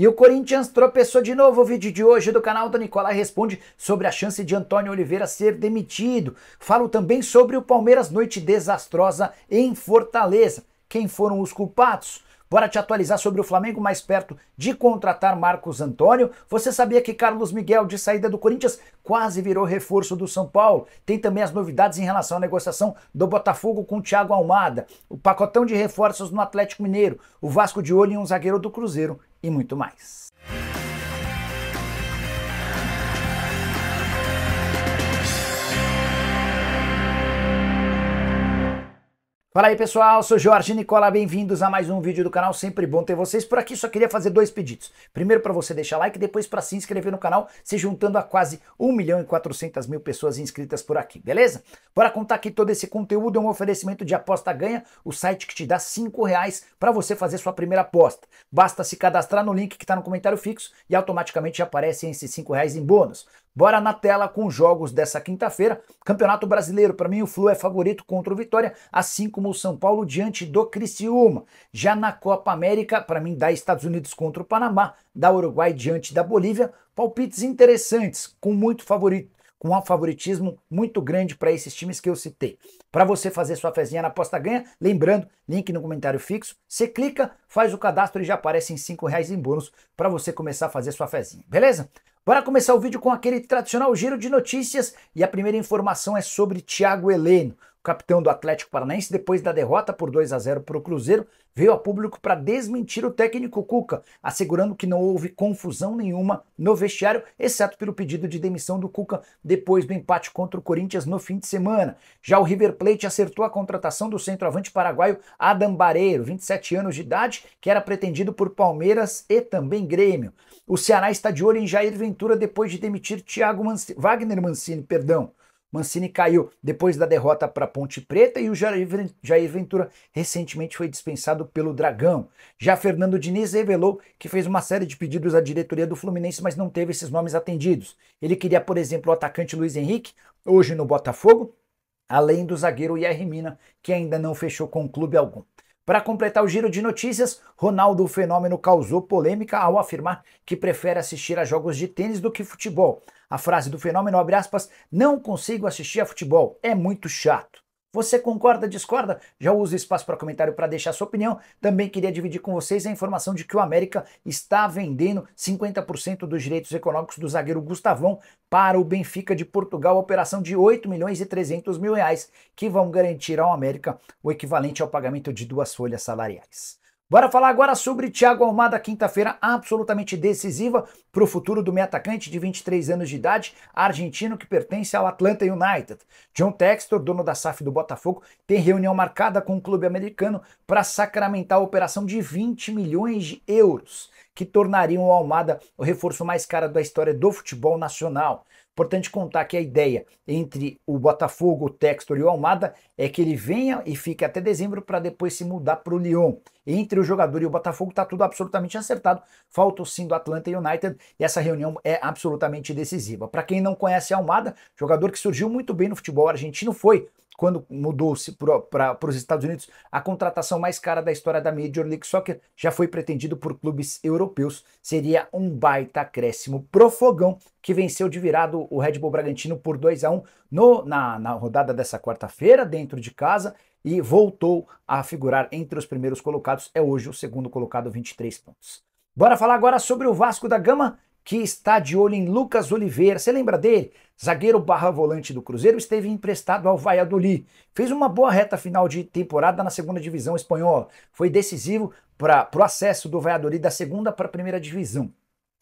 E o Corinthians tropeçou de novo. O vídeo de hoje do canal do Nicolai responde sobre a chance de Antônio Oliveira ser demitido. Falo também sobre o Palmeiras noite desastrosa em Fortaleza. Quem foram os culpados? Bora te atualizar sobre o Flamengo mais perto de contratar Marcos Antônio. Você sabia que Carlos Miguel, de saída do Corinthians, quase virou reforço do São Paulo? Tem também as novidades em relação à negociação do Botafogo com Thiago Almada, o pacotão de reforços no Atlético Mineiro, o Vasco de olho em um zagueiro do Cruzeiro e muito mais. Fala aí pessoal, sou Jorge Nicola, bem-vindos a mais um vídeo do canal, sempre bom ter vocês por aqui, só queria fazer dois pedidos. Primeiro para você deixar like, depois para se inscrever no canal, se juntando a quase 1 milhão e 400 mil pessoas inscritas por aqui, beleza? Bora contar que todo esse conteúdo é um oferecimento de Aposta Ganha, o site que te dá cinco reais para você fazer sua primeira aposta. Basta se cadastrar no link que está no comentário fixo e automaticamente aparecem esses cinco reais em bônus. Bora na tela com os jogos dessa quinta-feira. Campeonato Brasileiro, para mim o Flu é favorito contra o Vitória, assim como o São Paulo diante do Criciúma. Já na Copa América, para mim dá Estados Unidos contra o Panamá, dá Uruguai diante da Bolívia. Palpites interessantes, com muito favorito com um favoritismo muito grande para esses times que eu citei. Para você fazer sua fezinha na aposta ganha, lembrando, link no comentário fixo, você clica, faz o cadastro e já aparecem R$ reais em bônus para você começar a fazer sua fezinha, beleza? Bora começar o vídeo com aquele tradicional giro de notícias e a primeira informação é sobre Tiago Heleno. O capitão do Atlético Paranaense, depois da derrota por 2 a 0 para o Cruzeiro, veio a público para desmentir o técnico Cuca, assegurando que não houve confusão nenhuma no vestiário, exceto pelo pedido de demissão do Cuca depois do empate contra o Corinthians no fim de semana. Já o River Plate acertou a contratação do centroavante paraguaio Adam Bareiro, 27 anos de idade, que era pretendido por Palmeiras e também Grêmio. O Ceará está de olho em Jair Ventura depois de demitir Thiago Mancini, Wagner Mancini, perdão. Mancini caiu depois da derrota para Ponte Preta e o Jair Ventura recentemente foi dispensado pelo Dragão. Já Fernando Diniz revelou que fez uma série de pedidos à diretoria do Fluminense, mas não teve esses nomes atendidos. Ele queria, por exemplo, o atacante Luiz Henrique, hoje no Botafogo, além do zagueiro Yair Mina, que ainda não fechou com clube algum. Para completar o giro de notícias, Ronaldo Fenômeno causou polêmica ao afirmar que prefere assistir a jogos de tênis do que futebol. A frase do Fenômeno, abre aspas, não consigo assistir a futebol, é muito chato. Você concorda, discorda? Já usa o espaço para comentário para deixar sua opinião. Também queria dividir com vocês a informação de que o América está vendendo 50% dos direitos econômicos do zagueiro Gustavão para o Benfica de Portugal, operação de 8 milhões e 300 mil reais, que vão garantir ao América o equivalente ao pagamento de duas folhas salariais. Bora falar agora sobre Thiago Almada, quinta-feira absolutamente decisiva para o futuro do meio atacante de 23 anos de idade, argentino que pertence ao Atlanta United. John Textor, dono da SAF do Botafogo, tem reunião marcada com o clube americano para sacramentar a operação de 20 milhões de euros, que tornariam o Almada o reforço mais caro da história do futebol nacional. Importante contar que a ideia entre o Botafogo, o Textor e o Almada é que ele venha e fique até dezembro para depois se mudar para o Lyon. Entre o jogador e o Botafogo está tudo absolutamente acertado. Falta o sim do Atlanta United e essa reunião é absolutamente decisiva. Para quem não conhece a Almada, jogador que surgiu muito bem no futebol argentino, foi quando mudou-se para os Estados Unidos, a contratação mais cara da história da Major League Soccer já foi pretendido por clubes europeus. Seria um baita acréscimo pro Fogão, que venceu de virado o Red Bull Bragantino por 2 a 1 no, na, na rodada dessa quarta-feira, dentro de casa, e voltou a figurar entre os primeiros colocados. É hoje o segundo colocado, 23 pontos. Bora falar agora sobre o Vasco da Gama, que está de olho em Lucas Oliveira. Você lembra dele? Zagueiro barra volante do Cruzeiro esteve emprestado ao Valladolid. Fez uma boa reta final de temporada na segunda divisão espanhola. Foi decisivo para o acesso do Valladolid da segunda para a primeira divisão.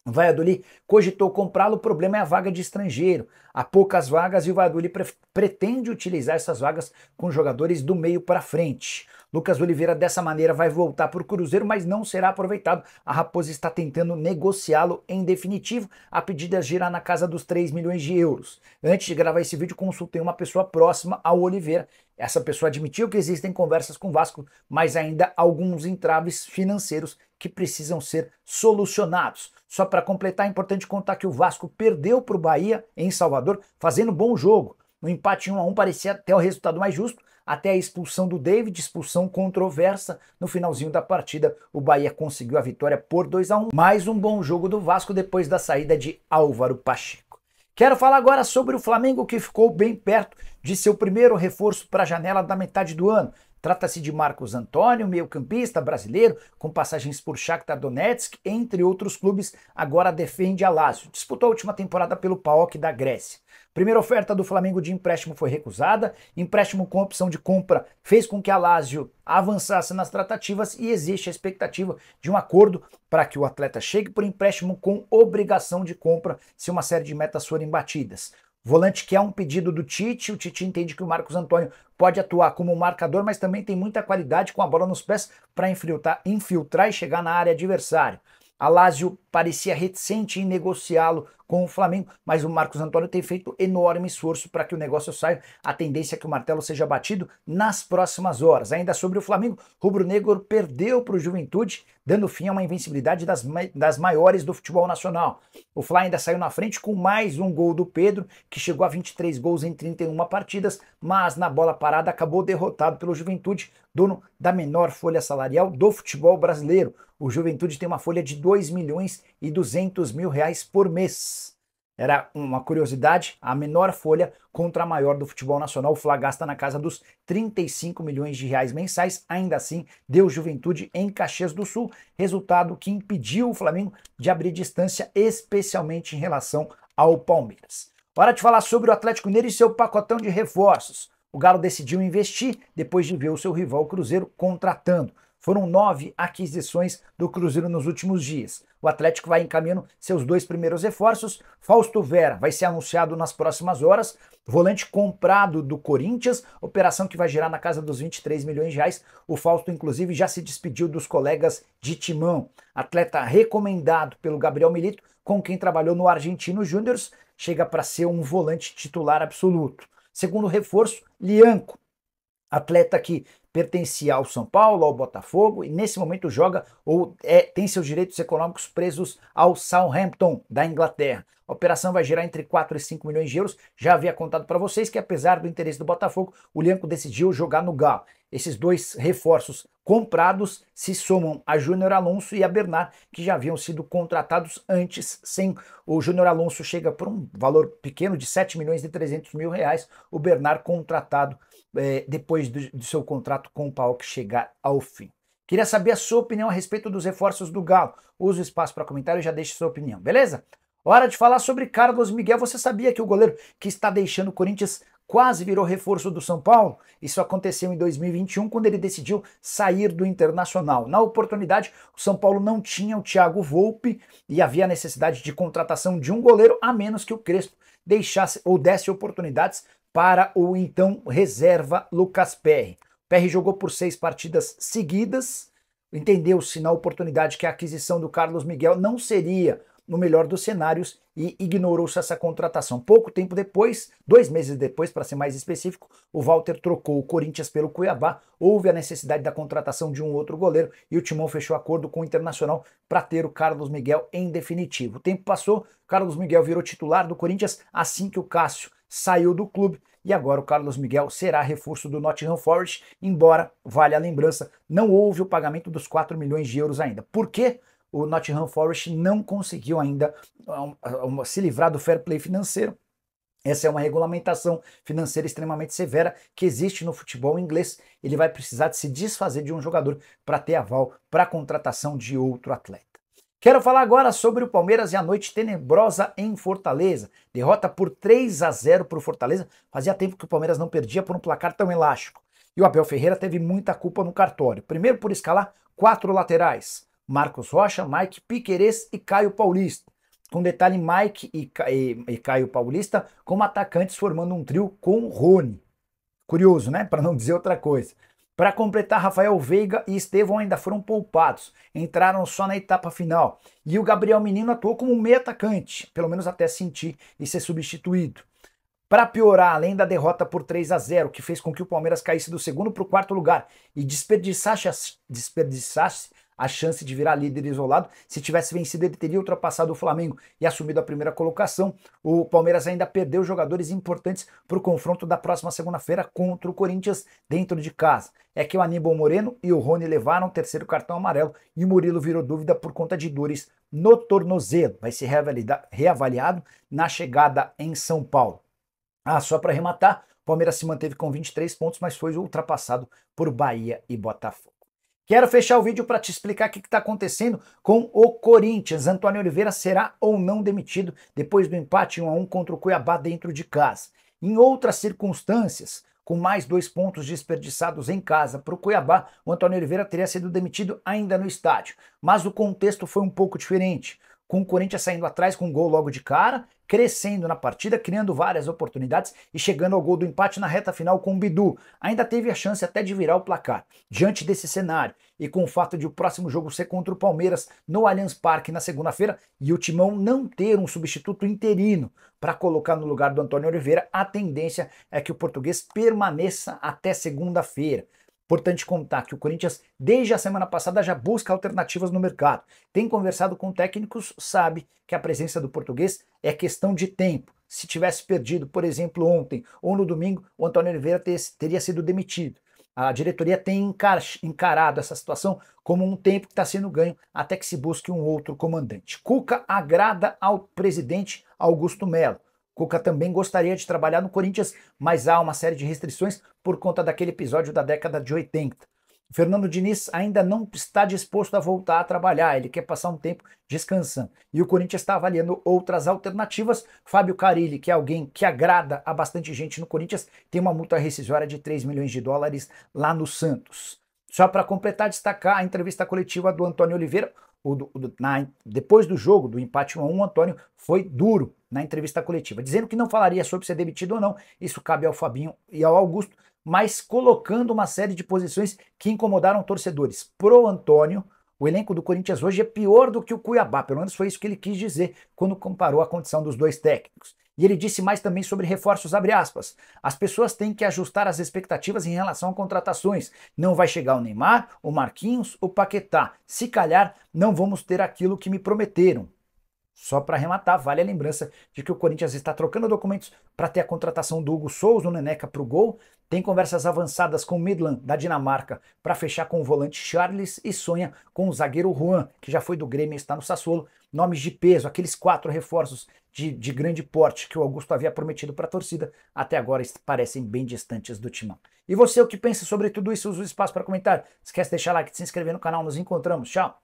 O Valladolid cogitou comprá-lo, o problema é a vaga de estrangeiro. Há poucas vagas e o Valladolid pre pretende utilizar essas vagas com jogadores do meio para frente. Lucas Oliveira, dessa maneira, vai voltar para o Cruzeiro, mas não será aproveitado. A Raposa está tentando negociá-lo em definitivo. A pedida girar na casa dos 3 milhões de euros. Antes de gravar esse vídeo, consultei uma pessoa próxima ao Oliveira. Essa pessoa admitiu que existem conversas com o Vasco, mas ainda alguns entraves financeiros que precisam ser solucionados. Só para completar, é importante contar que o Vasco perdeu para o Bahia em Salvador, fazendo bom jogo. No empate 1 a 1 parecia até o resultado mais justo, até a expulsão do David, expulsão controversa. No finalzinho da partida, o Bahia conseguiu a vitória por 2 a 1 Mais um bom jogo do Vasco depois da saída de Álvaro Pacheco. Quero falar agora sobre o Flamengo que ficou bem perto de seu primeiro reforço para a janela da metade do ano. Trata-se de Marcos Antônio, meio-campista brasileiro, com passagens por Shakhtar Donetsk, entre outros clubes, agora defende a Lazio. Disputou a última temporada pelo PAOK da Grécia. Primeira oferta do Flamengo de empréstimo foi recusada, empréstimo com opção de compra fez com que a Lazio avançasse nas tratativas e existe a expectativa de um acordo para que o atleta chegue por empréstimo com obrigação de compra se uma série de metas forem batidas. Volante que é um pedido do Tite, o Tite entende que o Marcos Antônio pode atuar como marcador, mas também tem muita qualidade com a bola nos pés para infiltrar, infiltrar e chegar na área adversária. Alásio parecia reticente em negociá-lo com o Flamengo, mas o Marcos Antônio tem feito enorme esforço para que o negócio saia. A tendência é que o martelo seja batido nas próximas horas. Ainda sobre o Flamengo, Rubro Negro perdeu para o Juventude, dando fim a uma invencibilidade das, das maiores do futebol nacional. O Fla ainda saiu na frente com mais um gol do Pedro, que chegou a 23 gols em 31 partidas, mas na bola parada acabou derrotado pelo Juventude, dono da menor folha salarial do futebol brasileiro. O Juventude tem uma folha de 2 milhões e 200 mil reais por mês. Era uma curiosidade, a menor folha contra a maior do futebol nacional. O Fla gasta na casa dos 35 milhões de reais mensais, ainda assim deu juventude em Caxias do Sul, resultado que impediu o Flamengo de abrir distância, especialmente em relação ao Palmeiras. Hora de falar sobre o Atlético Mineiro e seu pacotão de reforços. O Galo decidiu investir depois de ver o seu rival Cruzeiro contratando. Foram nove aquisições do Cruzeiro nos últimos dias. O Atlético vai encaminhando seus dois primeiros reforços. Fausto Vera vai ser anunciado nas próximas horas. Volante comprado do Corinthians, operação que vai girar na casa dos 23 milhões de reais. O Fausto, inclusive, já se despediu dos colegas de timão. Atleta recomendado pelo Gabriel Milito, com quem trabalhou no Argentino Júnior, chega para ser um volante titular absoluto. Segundo reforço, Lianco, atleta que pertencia ao São Paulo, ao Botafogo e nesse momento joga ou é, tem seus direitos econômicos presos ao Southampton da Inglaterra. A operação vai gerar entre 4 e 5 milhões de euros. Já havia contado para vocês que apesar do interesse do Botafogo, o Lianco decidiu jogar no Galo. Esses dois reforços comprados se somam a Júnior Alonso e a Bernard, que já haviam sido contratados antes, sem o Júnior Alonso chega por um valor pequeno de 7 milhões e 300 mil reais, o Bernard contratado é, depois do, do, seu contrato com o Paok chegar ao fim. Queria saber a sua opinião a respeito dos reforços do Galo. Use o espaço para comentário e já deixe sua opinião, beleza? Hora de falar sobre Carlos Miguel. Você sabia que o goleiro que está deixando o Corinthians quase virou reforço do São Paulo? Isso aconteceu em 2021, quando ele decidiu sair do Internacional. Na oportunidade, o São Paulo não tinha o Thiago Volpe e havia a necessidade de contratação de um goleiro, a menos que o Crespo deixasse ou desse oportunidades para o então reserva Lucas Perry. Perry jogou por seis partidas seguidas, entendeu-se na oportunidade que a aquisição do Carlos Miguel não seria no melhor dos cenários e ignorou-se essa contratação. Pouco tempo depois, dois meses depois, para ser mais específico, o Walter trocou o Corinthians pelo Cuiabá. Houve a necessidade da contratação de um outro goleiro e o Timão fechou acordo com o Internacional para ter o Carlos Miguel em definitivo. O tempo passou, Carlos Miguel virou titular do Corinthians assim que o Cássio saiu do clube e agora o Carlos Miguel será reforço do Nottingham Forest, embora, vale a lembrança, não houve o pagamento dos 4 milhões de euros ainda. Por quê? O Nottingham Forest não conseguiu ainda se livrar do fair play financeiro. Essa é uma regulamentação financeira extremamente severa que existe no futebol inglês. Ele vai precisar de se desfazer de um jogador para ter aval para a contratação de outro atleta. Quero falar agora sobre o Palmeiras e a noite tenebrosa em Fortaleza. Derrota por 3 a 0 para o Fortaleza. Fazia tempo que o Palmeiras não perdia por um placar tão elástico. E o Abel Ferreira teve muita culpa no cartório. Primeiro por escalar quatro laterais: Marcos Rocha, Mike Piquerez e Caio Paulista. Com detalhe, Mike e, e Caio Paulista como atacantes formando um trio com Rony. Curioso, né? Para não dizer outra coisa. Para completar, Rafael Veiga e Estevão ainda foram poupados, entraram só na etapa final. E o Gabriel Menino atuou como meio atacante, pelo menos até sentir e ser substituído. Para piorar, além da derrota por 3 a 0, que fez com que o Palmeiras caísse do segundo para o quarto lugar e desperdiçasse, desperdiçasse a chance de virar líder isolado. Se tivesse vencido, ele teria ultrapassado o Flamengo e assumido a primeira colocação. O Palmeiras ainda perdeu jogadores importantes para o confronto da próxima segunda-feira contra o Corinthians dentro de casa. É que o Aníbal Moreno e o Rony levaram o terceiro cartão amarelo e o Murilo virou dúvida por conta de dores no tornozelo. Vai ser reavaliado na chegada em São Paulo. Ah, só para arrematar, Palmeiras se manteve com 23 pontos, mas foi ultrapassado por Bahia e Botafogo. Quero fechar o vídeo para te explicar o que está acontecendo com o Corinthians. Antônio Oliveira será ou não demitido depois do empate 1 a 1 contra o Cuiabá dentro de casa. Em outras circunstâncias, com mais dois pontos desperdiçados em casa para o Cuiabá, o Antônio Oliveira teria sido demitido ainda no estádio. Mas o contexto foi um pouco diferente. Com o Corinthians saindo atrás com um gol logo de cara crescendo na partida, criando várias oportunidades e chegando ao gol do empate na reta final com o Bidu. Ainda teve a chance até de virar o placar. Diante desse cenário e com o fato de o próximo jogo ser contra o Palmeiras no Allianz Parque na segunda-feira e o Timão não ter um substituto interino para colocar no lugar do Antônio Oliveira, a tendência é que o português permaneça até segunda-feira. Importante contar que o Corinthians, desde a semana passada, já busca alternativas no mercado. Tem conversado com técnicos, sabe que a presença do português é questão de tempo. Se tivesse perdido, por exemplo, ontem ou no domingo, o Antônio Oliveira teria sido demitido. A diretoria tem encarado essa situação como um tempo que está sendo ganho até que se busque um outro comandante. Cuca agrada ao presidente Augusto Melo. Cuca também gostaria de trabalhar no Corinthians, mas há uma série de restrições por conta daquele episódio da década de 80. Fernando Diniz ainda não está disposto a voltar a trabalhar, ele quer passar um tempo descansando. E o Corinthians está avaliando outras alternativas. Fábio Carilli, que é alguém que agrada a bastante gente no Corinthians, tem uma multa rescisória de 3 milhões de dólares lá no Santos. Só para completar, destacar a entrevista coletiva do Antônio Oliveira, o o na, depois do jogo, do empate 1 a 1, Antônio foi duro na entrevista coletiva, dizendo que não falaria sobre ser demitido ou não. Isso cabe ao Fabinho e ao Augusto, mas colocando uma série de posições que incomodaram torcedores. Pro Antônio, o elenco do Corinthians hoje é pior do que o Cuiabá, pelo menos foi isso que ele quis dizer quando comparou a condição dos dois técnicos. E ele disse mais também sobre reforços, aspas, As pessoas têm que ajustar as expectativas em relação a contratações. Não vai chegar o Neymar, o Marquinhos, o Paquetá. Se calhar não vamos ter aquilo que me prometeram. Só para arrematar, vale a lembrança de que o Corinthians está trocando documentos para ter a contratação do Hugo Souza no Neneca para o gol. Tem conversas avançadas com o Midland, da Dinamarca, para fechar com o volante Charles e sonha com o zagueiro Juan, que já foi do Grêmio e está no Sassuolo. Nomes de peso, aqueles quatro reforços de, de grande porte que o Augusto havia prometido para a torcida, até agora parecem bem distantes do timão. E você, o que pensa sobre tudo isso? Usa o espaço para comentar. Esquece de deixar like, de se inscrever no canal. Nos encontramos. Tchau!